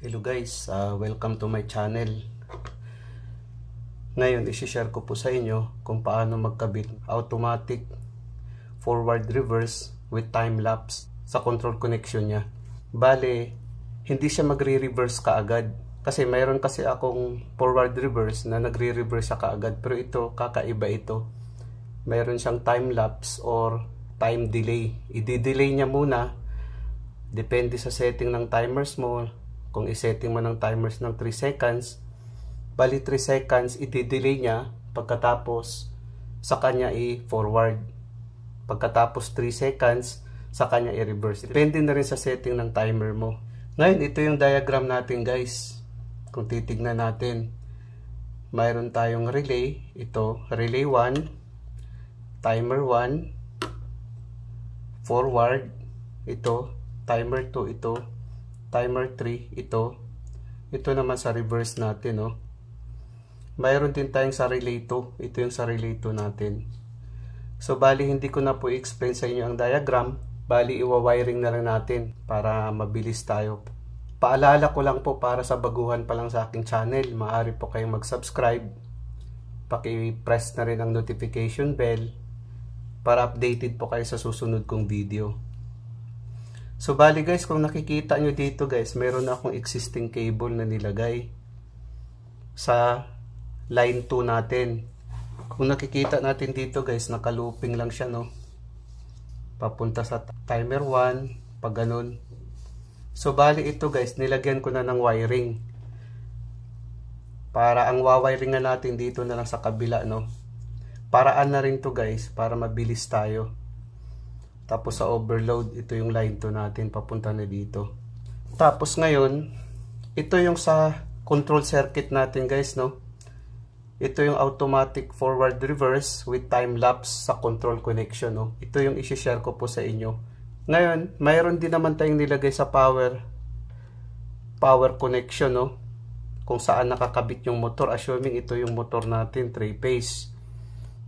Hello guys, uh, welcome to my channel. Ngayon, isi-share ko po sa inyo kung paano magkabit automatic forward reverse with time lapse sa control connection niya. Bale, hindi siya magre-reverse kaagad kasi mayroon kasi akong forward reverse na nagre-reverse siya kaagad pero ito, kakaiba ito. Mayroon siyang time lapse or time delay. I-delay niya muna depende sa setting ng timers mo kung isetting mo ng timers ng 3 seconds, bali 3 seconds iti-delay niya pagkatapos sa kanya i-forward. Pagkatapos 3 seconds, sa kanya i-reverse. Depende na rin sa setting ng timer mo. Ngayon, ito yung diagram natin guys. Kung titignan natin, mayroon tayong relay. Ito, relay 1, timer 1, forward, ito, timer 2, ito, timer 3 ito ito naman sa reverse natin no mayroon din tayong sa relay 2 ito yung sa relay 2 natin so bali hindi ko na po explain sa inyo ang diagram bali iwa-wiring na lang natin para mabilis tayo paalala ko lang po para sa baguhan pa lang sa aking channel maaari po kayong mag-subscribe paki-press na rin ang notification bell para updated po kayo sa susunod kong video So, bali guys, kung nakikita nyo dito guys, meron akong existing cable na nilagay sa line 2 natin. Kung nakikita natin dito guys, nakaluping lang siya, no? Papunta sa timer 1, pag ganun. So, bali ito guys, nilagyan ko na ng wiring. Para ang wawiring na natin dito na lang sa kabila, no? Paraan na rin to guys, para mabilis tayo. Tapos sa overload, ito yung line to natin papunta na dito. Tapos ngayon, ito yung sa control circuit natin guys, no? Ito yung automatic forward reverse with time lapse sa control connection, no? Ito yung i share ko po sa inyo. Ngayon, mayroon din naman tayong nilagay sa power power connection, no? Kung saan nakakabit yung motor, assuming ito yung motor natin, 3 phase.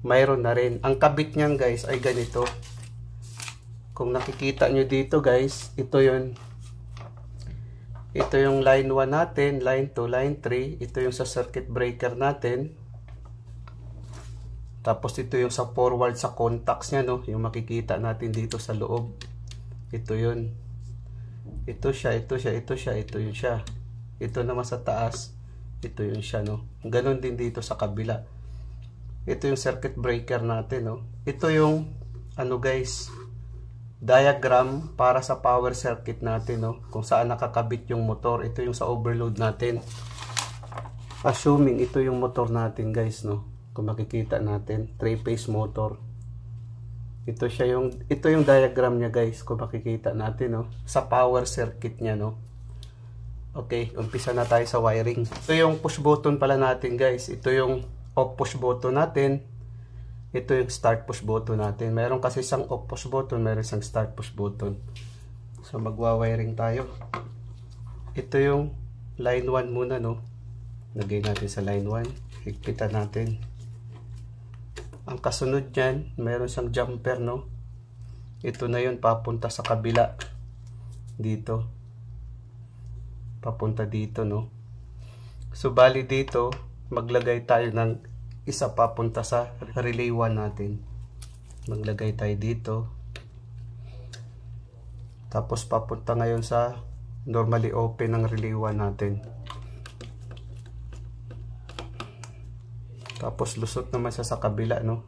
Mayroon na rin. Ang kabit niyan guys ay ganito kung nakikita nyo dito guys, ito yon Ito yung line 1 natin, line 2, line 3. Ito yung sa circuit breaker natin. Tapos ito yung sa forward sa contacts niya, no? Yung makikita natin dito sa loob. Ito yun. Ito siya, ito siya, ito siya, ito yun siya. Ito naman sa taas. Ito yun siya, no? ganun din dito sa kabila. Ito yung circuit breaker natin, no? Ito yung, ano guys, diagram para sa power circuit natin no? kung saan nakakabit yung motor ito yung sa overload natin assuming ito yung motor natin guys no kung makikita natin three phase motor ito siya yung ito yung diagram niya guys kung makikita natin no sa power circuit niya no okay umpisa na tayo sa wiring ito yung push button pala natin guys ito yung off push button natin ito yung start push button natin. Meron kasi isang off push button, meron isang start push button. So magwa-wiring tayo. Ito yung line 1 muna no. Lagay natin sa line 1. Higpitan natin. Ang kasunod niyan, meron siyang jumper no. Ito na yun papunta sa kabila. Dito. Papunta dito no. So bali dito, maglagay tayo ng isa papunta sa relay 1 natin maglagay tayo dito tapos papunta ngayon sa normally open ng relay 1 natin tapos lusot naman siya sa kabila no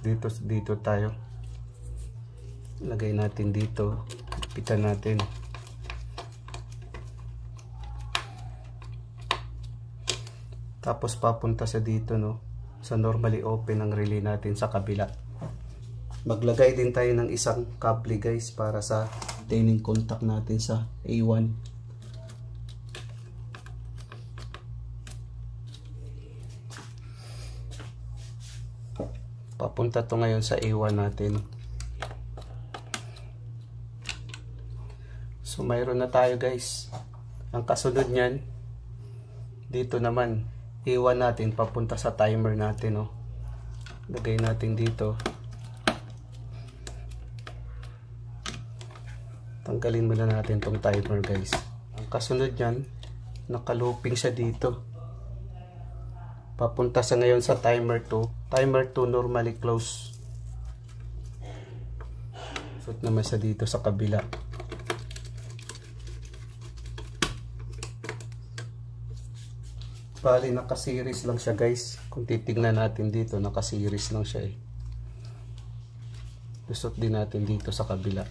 dito dito tayo lagay natin dito pitan natin tapos papunta sa dito no sa normally open ang relay natin sa kabila maglagay din tayo ng isang couple guys para sa tailing contact natin sa A1 papunta to ngayon sa A1 natin so mayroon na tayo guys ang kasunod nyan dito naman iwan natin papunta sa timer natin no. Oh. Lagay natin dito. Tanggalin muna natin tong timer guys. Ang kasunod niyan, nakaluping siya dito. Papunta sa ngayon sa timer 2. Timer 2 normally close. Shoot naman sa dito sa kabila. Bali, nakasiris lang siya guys. Kung titignan natin dito, nakasiris lang siya eh. Lusot din natin dito sa kabila.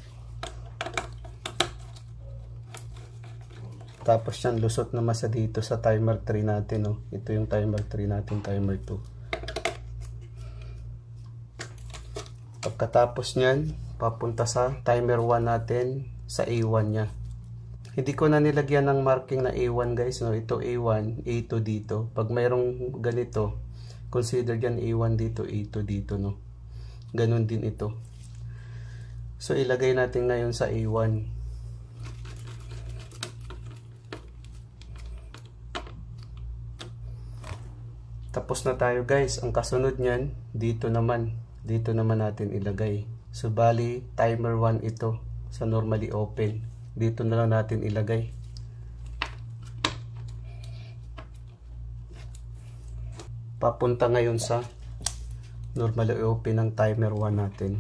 Tapos yan, lusot naman sa dito sa timer 3 natin. No? Oh. Ito yung timer 3 natin, timer 2. Pagkatapos nyan, papunta sa timer 1 natin sa A1 niya. Hindi ko na nilagyan ng marking na A1 guys. No? Ito A1, A2 dito. Pag mayroong ganito, consider yan A1 dito, A2 dito. No? ganun din ito. So ilagay natin ngayon sa A1. Tapos na tayo guys. Ang kasunod nyan, dito naman. Dito naman natin ilagay. So bali, timer 1 ito sa normally open dito na lang natin ilagay papunta ngayon sa normal i-open ng timer 1 natin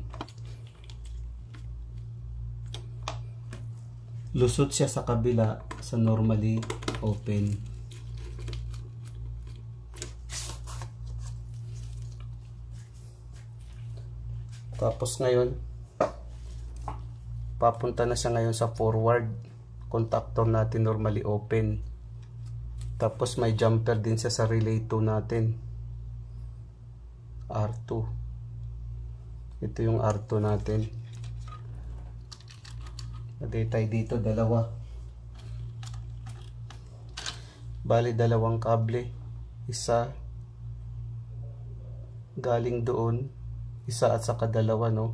lusot siya sa kabila sa normally open tapos ngayon papunta na siya ngayon sa forward contactor natin normally open tapos may jumper din siya sa relay 2 natin R2 ito yung R2 natin natin tayo dito dalawa bali dalawang kable isa galing doon isa at saka dalawa no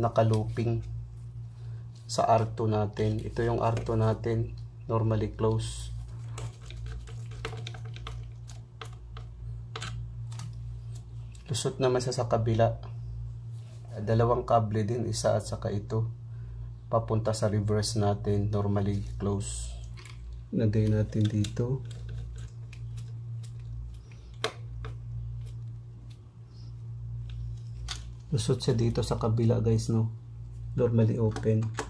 nakaluping sa R2 natin. Ito yung R2 natin, normally close. Lusot naman siya sa kabila. Dalawang kable din, isa at saka ito. Papunta sa reverse natin, normally close. Nagay natin dito. Lusot siya dito sa kabila guys, no? Normally open.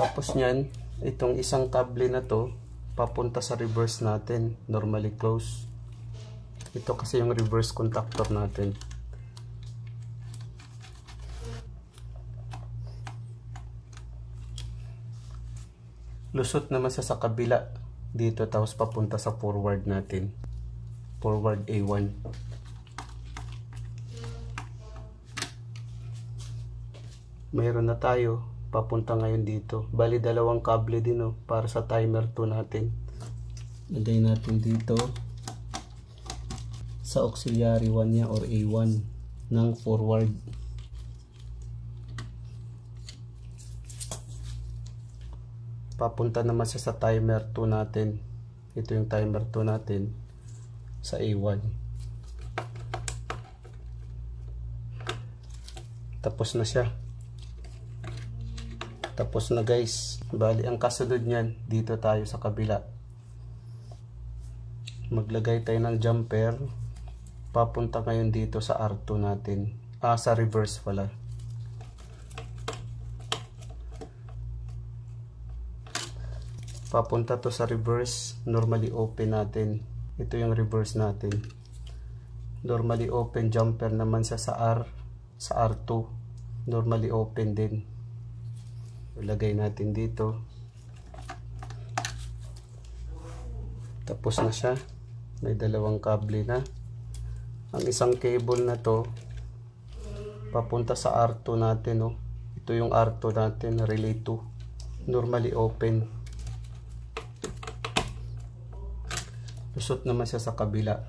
Tapos nyan, itong isang kable na to, papunta sa reverse natin. Normally close. Ito kasi yung reverse contactor natin. Lusot naman siya sa kabila dito tapos papunta sa forward natin. Forward A1. Mayroon na tayo papunta ngayon dito. Bali dalawang kable din oh, para sa timer 2 natin. Lagay natin dito sa auxiliary 1 niya or A1 ng forward. Papunta naman siya sa timer 2 natin. Ito yung timer 2 natin sa A1. tapos na siya tapos na guys. Bali, ang kasunod niyan, dito tayo sa kabila. Maglagay tayo ng jumper. Papunta ngayon dito sa R2 natin. Ah, sa reverse pala. Papunta to sa reverse. Normally open natin. Ito yung reverse natin. Normally open jumper naman sa sa R. Sa R2. Normally open din ilagay natin dito tapos na siya may dalawang kable na ang isang cable na to papunta sa R2 natin no? Oh. ito yung R2 natin relay to normally open lusot naman siya sa kabila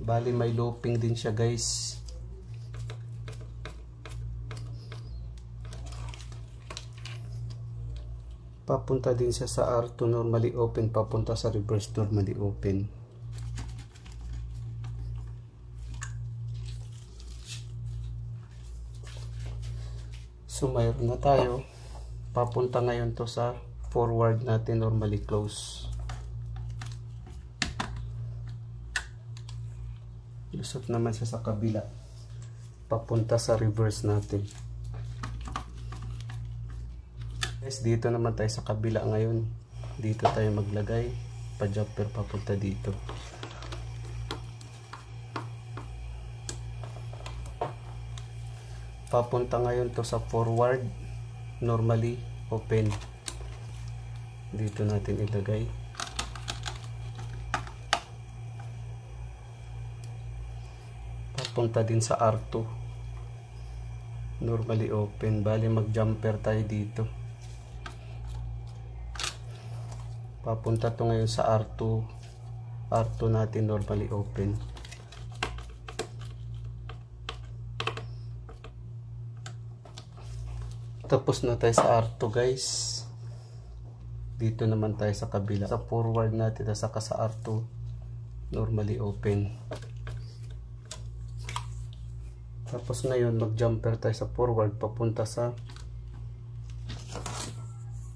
bali may looping din siya guys papunta din siya sa R2 normally open papunta sa reverse normally open so mayroon na tayo papunta ngayon to sa forward natin normally close lusot naman siya sa kabila papunta sa reverse natin Guys, dito naman tayo sa kabila ngayon. Dito tayo maglagay. Pa-jumper papunta dito. Papunta ngayon to sa forward. Normally, open. Dito natin ilagay. Papunta din sa R2. Normally open. Bali mag-jumper tayo dito. papunta to ngayon sa R2 R2 natin normally open tapos na tayo sa R2 guys dito naman tayo sa kabila sa forward natin at saka sa R2 normally open tapos ngayon mag jumper tayo sa forward papunta sa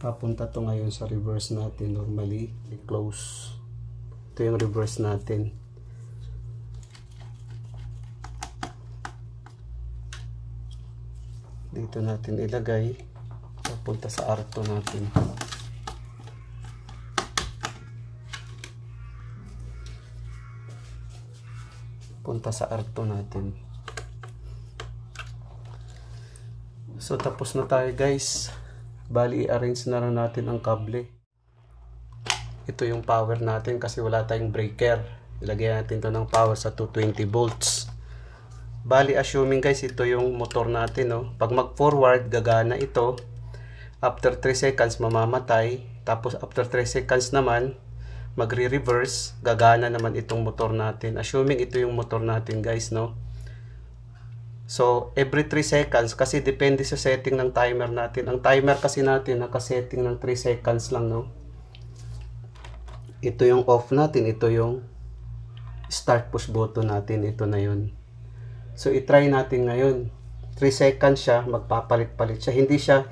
papunta to ngayon sa reverse natin normally i close ito yung reverse natin dito natin ilagay papunta sa R2 natin punta sa R2 natin so tapos na tayo guys Bali, arrange na lang natin ang kable. Ito yung power natin kasi wala tayong breaker. Ilagay natin to ng power sa 220 volts. Bali, assuming guys, ito yung motor natin. No? Pag mag-forward, gagana ito. After 3 seconds, mamamatay. Tapos after 3 seconds naman, magre-reverse, gagana naman itong motor natin. Assuming ito yung motor natin guys, no? So, every 3 seconds, kasi depende sa setting ng timer natin. Ang timer kasi natin, nakasetting ng 3 seconds lang, no? Ito yung off natin, ito yung start push button natin, ito na yun. So, itry natin ngayon. 3 seconds siya, magpapalit-palit siya. Hindi siya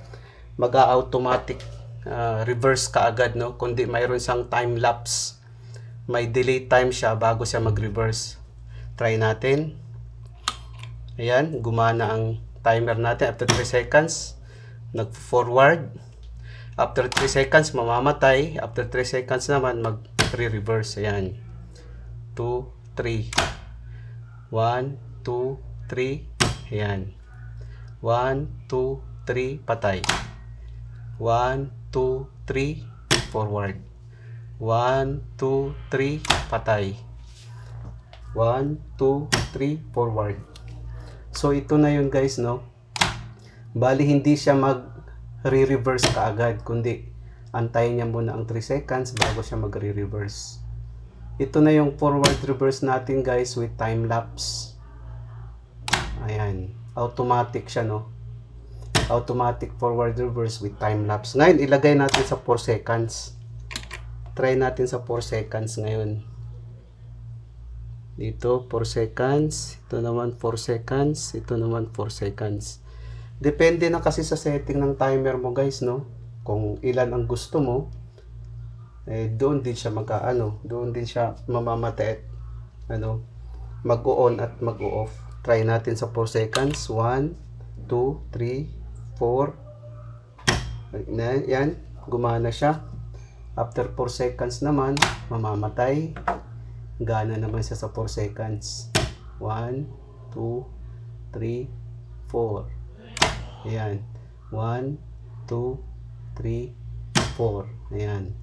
mag-automatic uh, reverse kaagad, no? Kundi mayroon siyang time lapse. May delay time siya bago siya mag-reverse. Try natin. Ayan, gumana ang timer natin after 3 seconds. Nag-forward. After 3 seconds, mamamatay. After 3 seconds naman, mag-reverse. Ayan. 2, 3. 1, 2, 3. Ayan. 1, 2, 3. Patay. 1, 2, 3. Forward. 1, 2, 3. Patay. 1, 2, 3. Forward. So ito na yun guys no. Bali hindi siya mag re-reverse kaagad kundi antayin niya muna ang 3 seconds bago siya magre-reverse. Ito na yung forward reverse natin guys with time lapse. Ayan, automatic siya no. Automatic forward reverse with time lapse. Ngayon ilagay natin sa 4 seconds. Try natin sa 4 seconds ngayon. Dito, 4 seconds. Ito naman, 4 seconds. Ito naman, 4 seconds. Depende na kasi sa setting ng timer mo, guys, no? Kung ilan ang gusto mo, eh, doon din siya magkaano, doon din siya mamamatay ano, mag-on at mag-off. Try natin sa 4 seconds. 1, 2, 3, 4. Yan, gumana siya. After 4 seconds naman, mamamatay. Gana naman siya sa 4 seconds. 1, 2, 3, 4. Ayan. 1, 2, 3, 4. Ayan.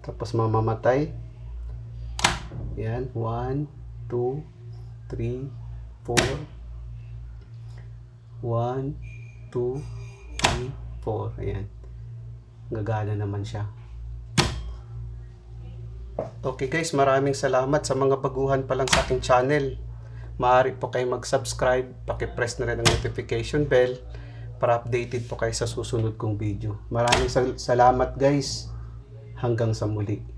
Tapos mamamatay. Ayan. 1, 2, 3, 4. 1, 2, 3, 4. Ayan. Gagana naman siya. Okay guys, maraming salamat sa mga baguhan pa lang sa aking channel. Maaari po kayo mag-subscribe, paki-press na rin ang notification bell para updated po kayo sa susunod kong video. Maraming sal salamat guys. Hanggang sa muli.